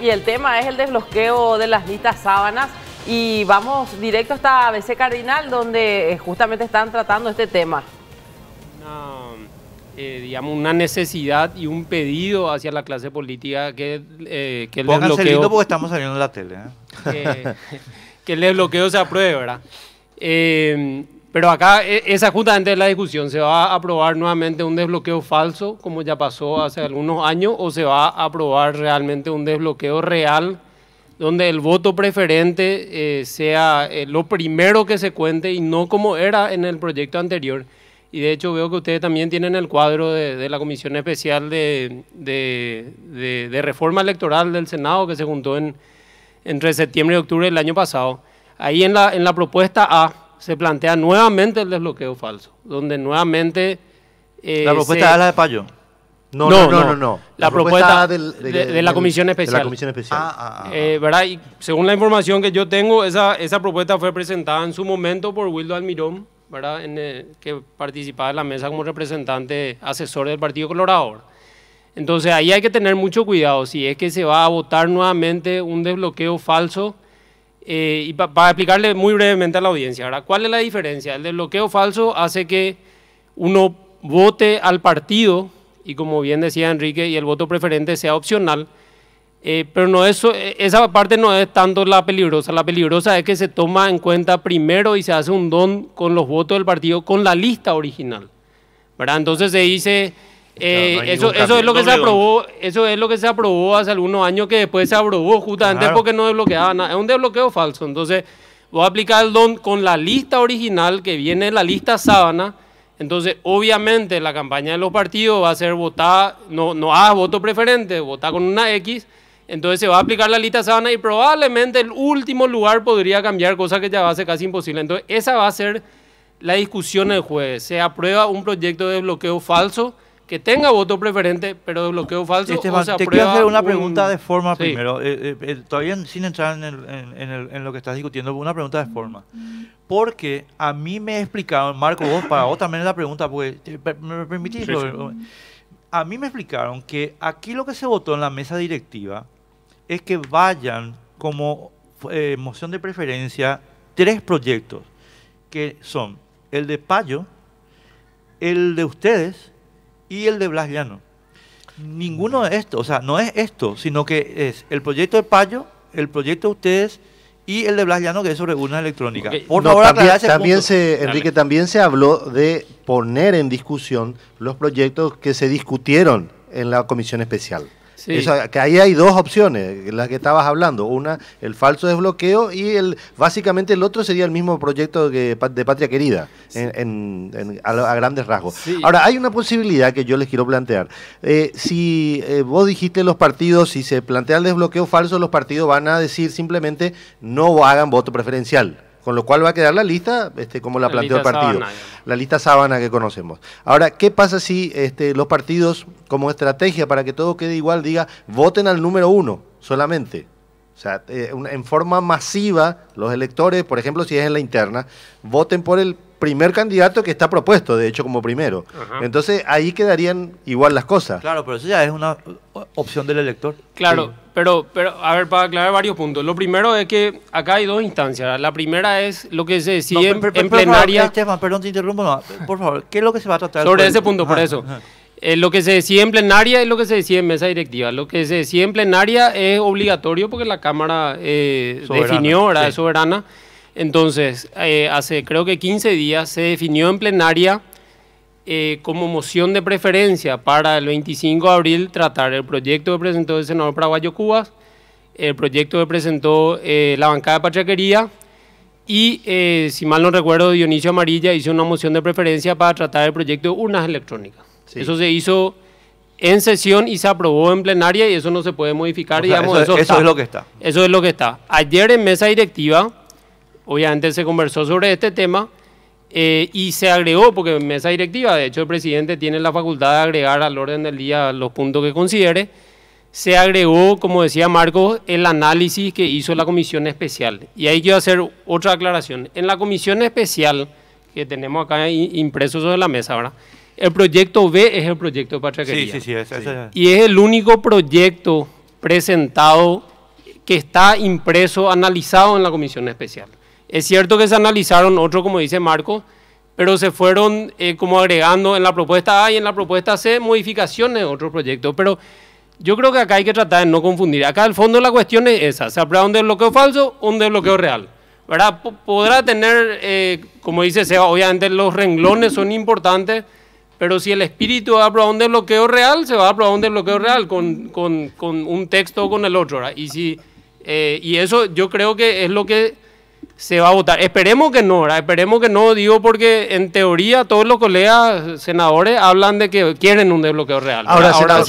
y el tema es el desbloqueo de las listas sábanas y vamos directo hasta ABC Cardinal donde eh, justamente están tratando este tema. Una, eh, digamos, una necesidad y un pedido hacia la clase política que, eh, el desbloqueo... porque estamos saliendo en la tele. Que, que el desbloqueo se apruebe, ¿verdad? Pero acá e, esa justamente es la discusión, ¿se va a aprobar nuevamente un desbloqueo falso como ya pasó hace algunos años o se va a aprobar realmente un desbloqueo real donde el voto preferente eh, sea eh, lo primero que se cuente y no como era en el proyecto anterior? Y de hecho veo que ustedes también tienen el cuadro de, la Comisión Especial de, Reforma Electoral del Senado que se juntó en, entre septiembre y octubre del año pasado. Ahí en la, en la propuesta A se plantea nuevamente el desbloqueo falso, donde nuevamente... Eh, la propuesta de la de Payo. No, no, no, no. La, propuesta, de, la Comisión Especial. De la Comisión Especial. ¿verdad? Y según la información que yo tengo, esa, propuesta fue presentada en su momento por Wildo Almirón, ¿verdad? En, eh, que participaba en la mesa como representante asesor del Partido Colorado. Entonces ahí hay que tener mucho cuidado. Si es que se va a votar nuevamente un desbloqueo falso, eh, y para explicarle muy brevemente a la audiencia, ¿cuál es la diferencia? El desbloqueo falso hace que uno vote al partido y como bien decía Enrique, y el voto preferente sea opcional, eh, pero no eso esa parte no es tanto la peligrosa, la peligrosa es que se toma en cuenta primero y se hace un don con los votos del partido, con la lista original. ¿verdad? Entonces se dice... Eh, eso, eso es lo que se aprobó, eso es lo que se aprobó hace algunos años que después se aprobó justamente porque no desbloqueaba nada. Es un desbloqueo falso. Entonces, voy a aplicar el don con la lista original que viene en la lista sábana. Entonces, obviamente, la campaña de los partidos va a ser votada no, no hagas voto preferente, votar con una X. Entonces se va a aplicar la lista sábana y probablemente el último lugar podría cambiar, cosa que ya va a ser casi imposible. Entonces, esa va a ser la discusión el jueves. Se aprueba un proyecto de bloqueo falso que tenga voto preferente, pero de bloqueo falso. o te quiero hacer una pregunta de forma primero, eh, eh, eh, todavía sin entrar en, lo que estás discutiendo, una pregunta de forma. Porque a mí me explicaron, Marco, vos para vos también la pregunta, porque, ¿me permitís? A mí me explicaron que aquí lo que se votó en la mesa directiva es que vayan como moción de preferencia tres proyectos, que son el de Payo, el de ustedes, y el de Blas Llano. Ninguno de estos, o sea, no es esto, sino que es el proyecto de Payo, el proyecto de ustedes y el de Blas Llano que es sobre una electrónica. Por también, se, Enrique, también se habló de poner en discusión los proyectos que se discutieron en la comisión especial que ahí hay dos opciones, las que estabas hablando. Una, el falso desbloqueo y el básicamente el otro sería el mismo proyecto de Patria Querida, a, grandes rasgos. Ahora, hay una posibilidad que yo les quiero plantear. Eh, si eh, vos dijiste los partidos, si se plantea el desbloqueo falso, los partidos van a decir simplemente no hagan voto preferencial con lo cual va a quedar la lista, este, como la, planteó el partido. La lista sábana que conocemos. Ahora, ¿qué pasa si este, los partidos, como estrategia para que todo quede igual, diga voten al número uno solamente? O sea, eh, en forma masiva, los electores, por ejemplo, si es en la interna, voten por el primer candidato que está propuesto, de hecho, como primero. Entonces ahí quedarían igual las cosas. Claro, pero eso ya es una opción del elector. Claro, pero, pero a ver, para aclarar varios puntos. Lo primero es que acá hay dos instancias. La primera es lo que se decide en plenaria. Eh, Esteban, perdón, te interrumpo. Por favor, ¿qué es lo que se va a tratar? Sobre ese punto, por eso. Eh, lo que se decide en plenaria es lo que se decide en mesa directiva. Lo que se decide en plenaria es obligatorio porque la Cámara eh, definió, era soberana. Entonces, eh, hace creo que 15 días se definió en plenaria eh, como moción de preferencia para el 25 de abril tratar el proyecto que presentó el senador paraguayo Cubas, el proyecto que presentó eh, la bancada de Pachaquería y, si mal no recuerdo, Dionisio Amarilla hizo una moción de preferencia para tratar el proyecto de urnas electrónicas. Eso se hizo en sesión y se aprobó en plenaria y eso no se puede modificar. eso, eso es lo que está. Eso es lo que está. Ayer en mesa directiva Obviamente se conversó sobre este tema eh, y se agregó, porque en mesa directiva, de hecho el presidente tiene la facultad de agregar al orden del día los puntos que considere, se agregó, como decía Marcos, el análisis que hizo la comisión especial. Y ahí quiero hacer otra aclaración. En la comisión especial, que tenemos acá impreso sobre la mesa ahora, el proyecto B es el proyecto de patraquería. Sí, sí, y es el único proyecto presentado que está impreso, analizado en la comisión especial. Es cierto que se analizaron otro, como dice Marco, pero se fueron eh, como agregando en la propuesta A y en la propuesta C modificaciones de otros proyectos. Pero yo creo que acá hay que tratar de no confundir. Acá el fondo de la cuestión es esa, se aprueba un desbloqueo falso o un desbloqueo mm. real. ¿verdad? podrá tener, eh, como dice Seba, obviamente los renglones son importantes, pero si el espíritu va a aprobar un desbloqueo real, se va a aprobar un desbloqueo real con, con, con un texto o con el otro. Y, si, eh, y eso yo creo que es lo que se va a votar. Esperemos que no, ¿verdad? esperemos que no, digo, porque en teoría todos los colegas senadores hablan de que quieren un desbloqueo real. Ahora, Ahora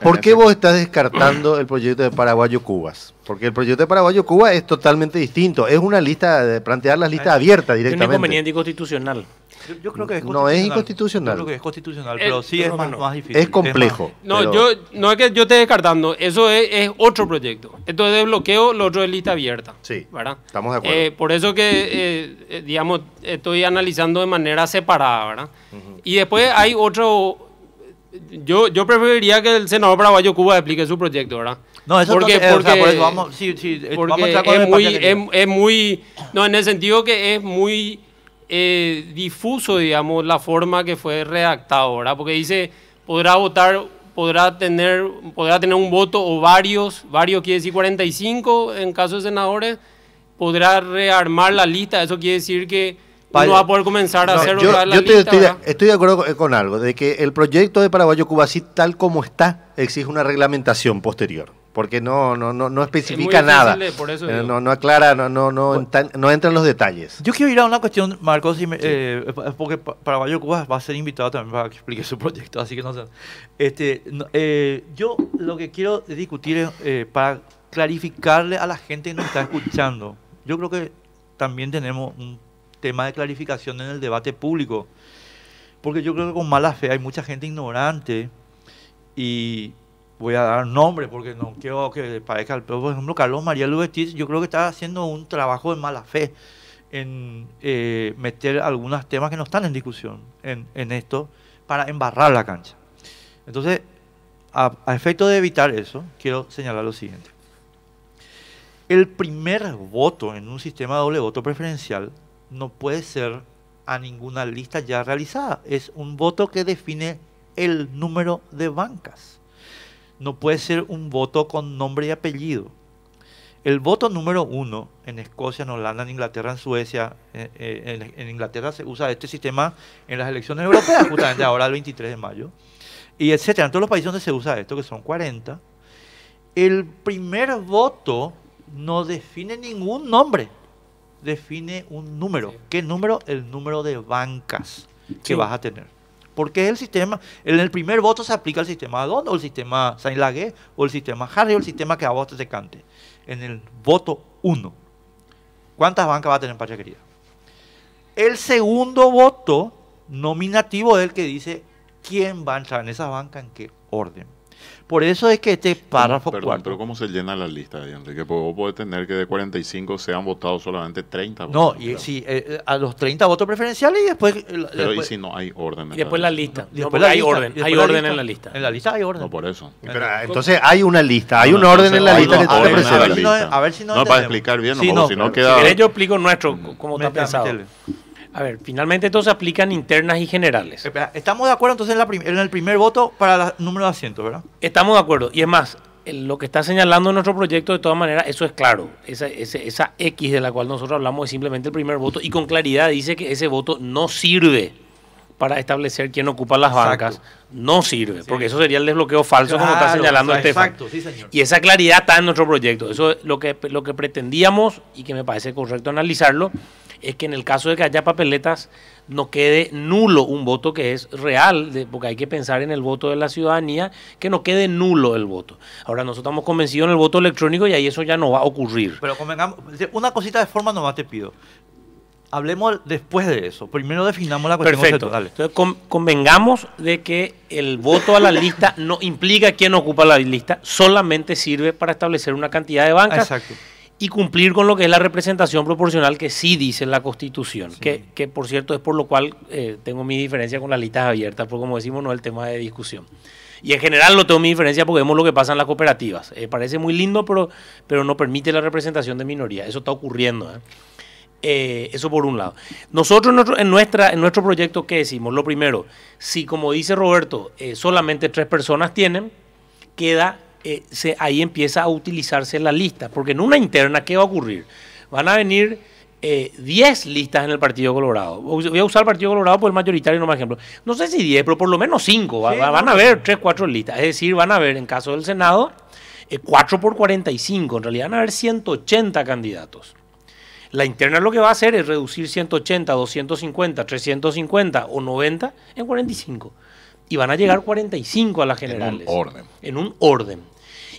¿por, qué, vos estás descartando el proyecto de Paraguayo Cubas? Porque el proyecto de Paraguayo Cuba es totalmente distinto. Es una lista, de plantear las listas eh, abiertas directamente. Es un constitucional. Yo creo que es No es inconstitucional. Yo creo que es constitucional, eh, pero sí es más, difícil. Es complejo. no, yo no es que yo esté descartando. Eso es, otro proyecto. Esto es de bloqueo, lo otro es lista abierta. Sí. ¿verdad? Estamos de acuerdo. Eh, por eso que, eh, digamos, estoy analizando de manera separada, ¿verdad? Y después hay otro. Yo, yo preferiría que el senador paraguayo Cuba explique su proyecto, ¿verdad? No, eso porque, porque, vamos, porque es, muy, es muy, no, en el sentido que es muy eh, difuso, digamos, la forma que fue redactado, ¿verdad? Porque dice, podrá votar, podrá tener, podrá tener un voto o varios, varios quiere decir 45 en caso de senadores, podrá rearmar la lista, eso quiere decir que no va a poder comenzar a hacer yo, la lista, estoy, de acuerdo con, algo, de que el proyecto de Paraguayo Cuba, así tal como está, exige una reglamentación posterior porque no, no, no, especifica nada. Eh, eh, no, no aclara, no, no, no, no entra en los detalles. Yo quiero ir a una cuestión, Marcos, porque para sí. eh, Cuba va a ser invitado también para que explique su proyecto, así que no sé. Este, eh, yo lo que quiero discutir es para clarificarle a la gente que nos está escuchando. Yo creo que también tenemos un tema de clarificación en el debate público, porque yo creo que con mala fe hay mucha gente ignorante y voy a dar nombre porque no quiero que parezca, pero por ejemplo, Carlos María Lubetiz, yo creo que está haciendo un trabajo de mala fe en eh, meter algunos temas que no están en discusión en, esto para embarrar la cancha. Entonces, a, a, efecto de evitar eso, quiero señalar lo siguiente. El primer voto en un sistema de doble voto preferencial no puede ser a ninguna lista ya realizada. Es un voto que define el número de bancas no puede ser un voto con nombre y apellido. El voto número uno en Escocia, en Holanda, en Inglaterra, en Suecia, eh, eh, en, Inglaterra se usa este sistema en las elecciones europeas, justamente ahora el 23 de mayo, y etcétera. En todos los países donde se usa esto, que son 40, el primer voto no define ningún nombre, define un número. ¿Qué número? El número de bancas que vas a tener. Porque el sistema, en el primer voto se aplica el sistema Adón o el sistema saint o el sistema Harry o el sistema que a vos te cante. En el voto 1. ¿Cuántas bancas va a tener Patria Querida? El segundo voto nominativo es el que dice quién va a entrar en esa banca, en qué orden. Por eso es que este párrafo Perdón, cuarto, pero ¿cómo se llena la lista, Enrique? Porque vos podés tener que de 45 sean votados solamente 30 votos. No, y si eh, eh, a los 30 votos preferenciales y después... Eh, pero y si no hay orden. En y después la lista. después la hay orden, hay orden en la lista. En la lista hay orden. No, por eso. Pero, ah, entonces hay una lista, hay un orden en la lista que tú A ver si no... No, para explicar bien, si no, si no queda... Si yo explico nuestro, mm. cómo está pensado. A ver, finalmente todos se aplican internas y generales. estamos de acuerdo entonces en, la en el primer voto para el número de asientos, ¿verdad? Estamos de acuerdo. Y es más, lo que está señalando nuestro proyecto, de todas maneras, eso es claro. Esa, esa, X de la cual nosotros hablamos es simplemente el primer voto y con claridad dice que ese voto no sirve para establecer quién ocupa las bancas no sirve, porque eso sería el desbloqueo falso como está señalando o Exacto, sí, señor. Y esa claridad está en nuestro proyecto. Eso es lo que, lo que pretendíamos y que me parece correcto analizarlo, es que en el caso de que haya papeletas no quede nulo un voto que es real, porque hay que pensar en el voto de la ciudadanía, que no quede nulo el voto. Ahora nosotros estamos convencidos en el voto electrónico y ahí eso ya no va a ocurrir. Pero convengamos, una cosita de forma nomás te pido hablemos después de eso. Primero definamos la cuestión Perfecto. dale. Entonces, convengamos de que el voto a la lista no implica quién ocupa la lista, solamente sirve para establecer una cantidad de bancas. Y cumplir con lo que es la representación proporcional que sí dice la Constitución, que, por cierto es por lo cual eh, tengo mi diferencia con las listas abiertas, porque como decimos no es el tema de discusión. Y en general no tengo mi diferencia porque vemos lo que pasa en las cooperativas. Eh, parece muy lindo, pero, no permite la representación de minoría. Eso está ocurriendo. ¿eh? Eh, eso por un lado. Nosotros en nuestro, nuestra, en nuestro proyecto, ¿qué decimos? Lo primero, si como dice Roberto, eh, solamente tres personas tienen, queda, eh, ahí empieza a utilizarse la lista, porque en una interna, ¿qué va a ocurrir? Van a venir 10 listas en el Partido Colorado. Voy a usar el Partido Colorado por el mayoritario, no más ejemplo. No sé si 10, pero por lo menos 5. van a haber 3, 4 listas. Es decir, van a haber, en caso del Senado, 4 por 45. En realidad van a haber 180 candidatos. La interna lo que va a hacer es reducir 180, 250, 350 o 90 en 45. Y van a llegar 45 a las generales. En un orden. En un orden.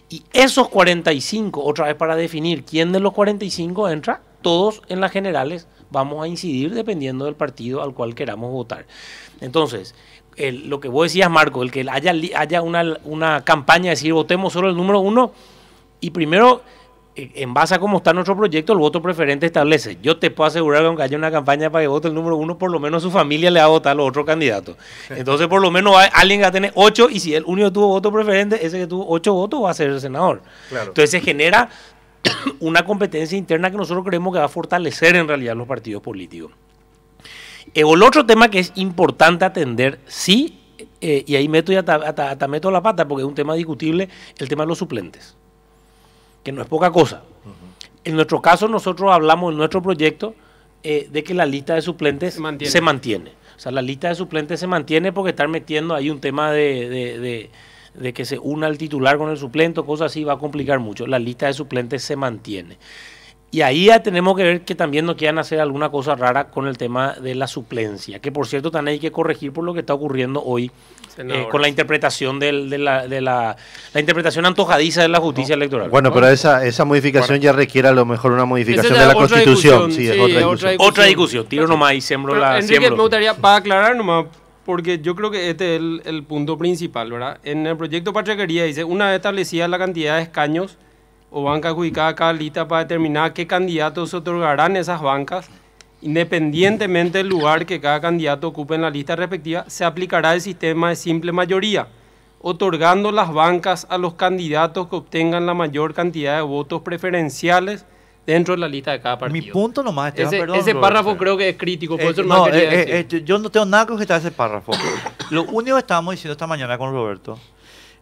Y esos 45, otra vez para definir quién de los 45 entra, todos en las generales vamos a incidir dependiendo del partido al cual queramos votar. Entonces, lo que vos decías, Marco, el que haya, haya una, una campaña de decir votemos solo el número uno, y primero en base a cómo está nuestro proyecto, el voto preferente establece. Yo te puedo asegurar que aunque haya una campaña para que vote el número uno, por lo menos su familia le va a votar a los otros candidatos. Entonces, por lo menos alguien va a tener ocho, y si el único tuvo voto preferente, ese que tuvo ocho votos va a ser el senador. Entonces se genera una competencia interna que nosotros creemos que va a fortalecer en realidad los partidos políticos. Eh, el otro tema que es importante atender, sí, eh, y ahí meto y hasta meto la pata porque es un tema discutible, el tema de los suplentes que no es poca cosa. En nuestro caso, nosotros hablamos en nuestro proyecto eh, de que la lista de suplentes se mantiene. O sea, la lista de suplentes se mantiene porque estar metiendo ahí un tema de, que se una el titular con el suplente, cosas así, va a complicar mucho. La lista de suplentes se mantiene. Y ahí ya tenemos que ver que también no quieran hacer alguna cosa rara con el tema de la suplencia, que por cierto también hay que corregir por lo que está ocurriendo hoy eh, con la interpretación de, la, interpretación antojadiza de la justicia electoral. Bueno, pero esa, esa modificación ya requiere a lo mejor una modificación de la constitución. Sí, otra, discusión. otra, discusión. Tiro nomás y sembro la... Enrique, me gustaría, para aclarar nomás, porque yo creo que este es el, punto principal, ¿verdad? En el proyecto Patriquería dice, una vez establecida la cantidad de escaños o Banca cada lista para determinar qué candidatos se otorgarán esas bancas, independientemente del lugar que cada candidato ocupe en la lista respectiva, se aplicará el sistema de simple mayoría, otorgando las bancas a los candidatos que obtengan la mayor cantidad de votos preferenciales dentro de la lista de cada partido. Mi punto nomás, Esteban, ese, párrafo creo que es crítico, eh, no, eh, eh, yo no tengo nada que objetar ese párrafo. Lo único que estábamos diciendo esta mañana con Roberto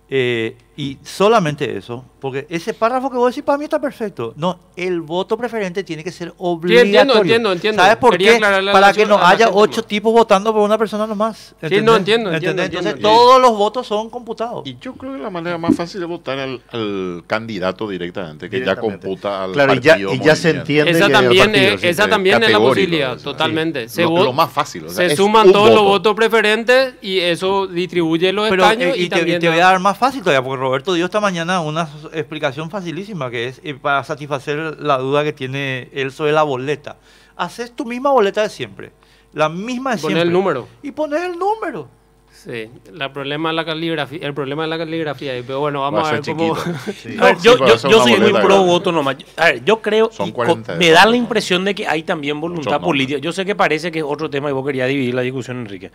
eh, y solamente eso, porque ese párrafo que vos decís para mí está perfecto. No, el voto preferente tiene que ser obligatorio. entiendo, entiendo, entiendo. ¿Sabes por qué? Para que no haya ocho tipos votando por una persona nomás. no, entiendo, Entonces todos los votos son computados. Y yo creo que la manera más fácil es votar al, candidato directamente, que ya computa al claro, Claro, y, ya, se entiende. Esa también, es, esa también es la posibilidad, totalmente. Se lo, más fácil. se suman todos los votos preferentes y eso distribuye los Pero, escaños. Eh, y te voy a dar más fácil todavía, porque Roberto dio esta mañana una explicación facilísima, que es eh, para satisfacer la duda que tiene él sobre la boleta. Haces tu misma boleta de siempre, la misma de siempre. Poner el número. Y poner el número. Sí, problema es la caligrafía, el problema es la caligrafía, pero bueno, vamos a, ver cómo... yo, soy muy pro voto nomás. A yo creo, me da la impresión de que hay también voluntad política. Yo sé que parece que es otro tema y vos querías dividir la discusión, Enrique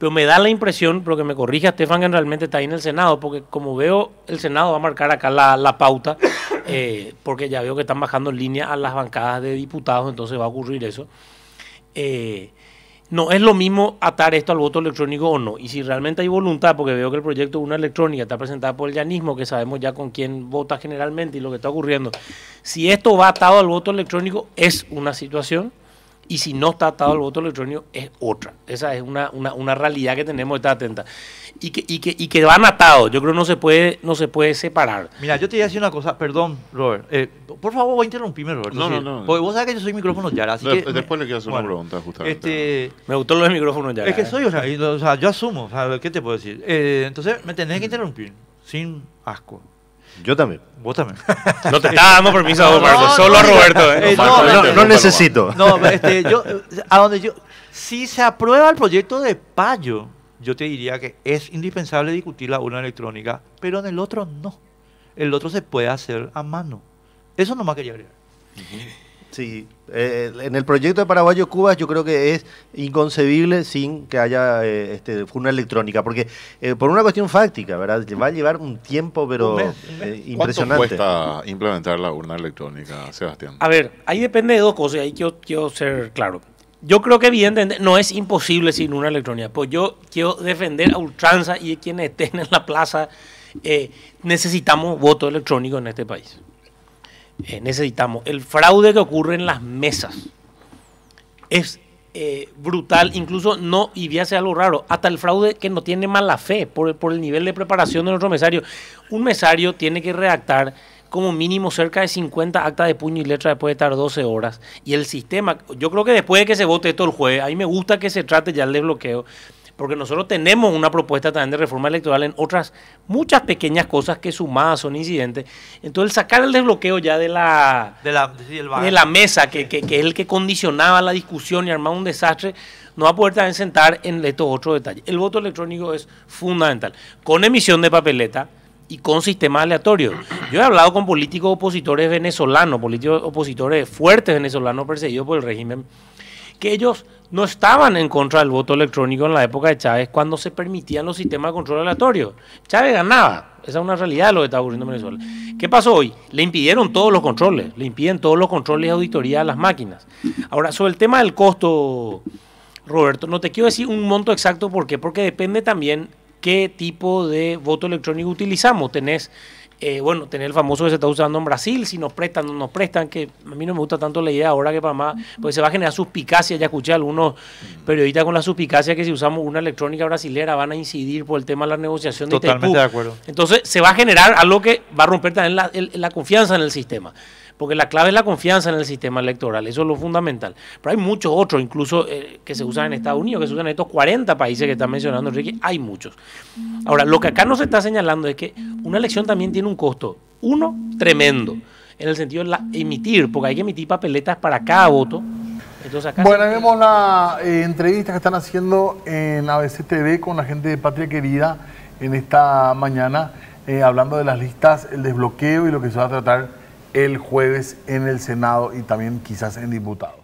pero me da la impresión, pero que me corrija Estefan, que realmente está ahí en el Senado, porque como veo, el Senado va a marcar acá la, pauta, eh, porque ya veo que están bajando en línea a las bancadas de diputados, entonces va a ocurrir eso. Eh, no es lo mismo atar esto al voto electrónico o no. Y si realmente hay voluntad, porque veo que el proyecto de una electrónica está presentado por el llanismo, que sabemos ya con quién vota generalmente y lo que está ocurriendo. Si esto va atado al voto electrónico, es una situación y si no está atado el voto electrónico es otra. Esa es una, una, una realidad que tenemos que estar atenta. Y que, y que, y que van atados, yo creo que no se puede, no se puede separar. Mira, yo te iba a decir una cosa, perdón, Robert. Eh, por favor, voy a interrumpirme, Robert. No, no, no, Porque vos sabés que yo soy micrófono Yara, así que... Después le quiero hacer una pregunta, justamente. Este, me gustó lo del micrófono Yara. Es que eh. soy, o sea, yo asumo, ¿qué te puedo decir? Eh, entonces, me tenés que interrumpir, sin asco. Yo también. Vos también. No te está ah, permiso a Marco, solo a Roberto. no, necesito. No, este, yo, a donde yo, si se aprueba el proyecto de Payo, yo te diría que es indispensable discutir la urna electrónica, pero en el otro no. El otro se puede hacer a mano. Eso nomás quería agregar. Sí, eh, eh, en el proyecto de Paraguayo Cuba yo creo que es inconcebible sin que haya eh, este, una electrónica, porque por una cuestión fáctica, ¿verdad? Va a llevar un tiempo, pero impresionante. ¿Cuánto cuesta implementar la urna electrónica, Sebastián? A ver, ahí depende de dos cosas, ahí quiero, quiero ser claro. Yo creo que evidentemente no es imposible sin una electrónica, pues yo quiero defender a ultranza y a quienes estén en la plaza, necesitamos voto electrónico en este país. Eh, necesitamos. El fraude que ocurre en las mesas es eh, brutal, incluso no, y ya sea algo raro, hasta el fraude que no tiene mala fe por, por el nivel de preparación de nuestro mesario. Un mesario tiene que redactar como mínimo cerca de 50 actas de puño y letra después de estar 12 horas. Y el sistema, yo creo que después de que se vote esto el jueves, a mí me gusta que se trate ya el desbloqueo porque nosotros tenemos una propuesta también de reforma electoral en otras muchas pequeñas cosas que sumadas son incidentes. Entonces, sacar el desbloqueo ya de la, de la, mesa, que, que, que, es el que condicionaba la discusión y armaba un desastre, no va a poder también sentar en estos otros detalles. El voto electrónico es fundamental, con emisión de papeleta y con sistema aleatorio. Yo he hablado con políticos opositores venezolanos, políticos opositores fuertes venezolanos perseguidos por el régimen, que ellos no estaban en contra del voto electrónico en la época de Chávez cuando se permitían los sistemas de control aleatorio. Chávez ganaba. Esa es una realidad lo que está ocurriendo en Venezuela. ¿Qué pasó hoy? Le impidieron todos los controles, le impiden todos los controles de auditoría a las máquinas. Ahora, sobre el tema del costo, Roberto, no te quiero decir un monto exacto, ¿por qué? Porque depende también qué tipo de voto electrónico utilizamos. Tenés eh, bueno, tener el famoso que se está usando en Brasil, si nos prestan, no nos prestan, que a mí no me gusta tanto la idea ahora que más, pues porque se va a generar suspicacia, ya escuché a algunos periodistas con la suspicacia que si usamos una electrónica brasilera van a incidir por el tema de la negociación de Totalmente de acuerdo. Entonces se va a generar algo que va a romper también la, la confianza en el sistema porque la clave es la confianza en el sistema electoral, eso es lo fundamental. Pero hay muchos otros, incluso eh, que se usan en Estados Unidos, que se usan en estos 40 países que está mencionando Enrique, hay muchos. Ahora, lo que acá nos está señalando es que una elección también tiene un costo, uno, tremendo, en el sentido de la, emitir, porque hay que emitir papeletas para cada voto. Entonces bueno, vemos la eh, entrevista que están haciendo en ABC TV con la gente de Patria Querida en esta mañana, eh, hablando de las listas, el desbloqueo y lo que se va a tratar el jueves en el Senado y también quizás en diputados.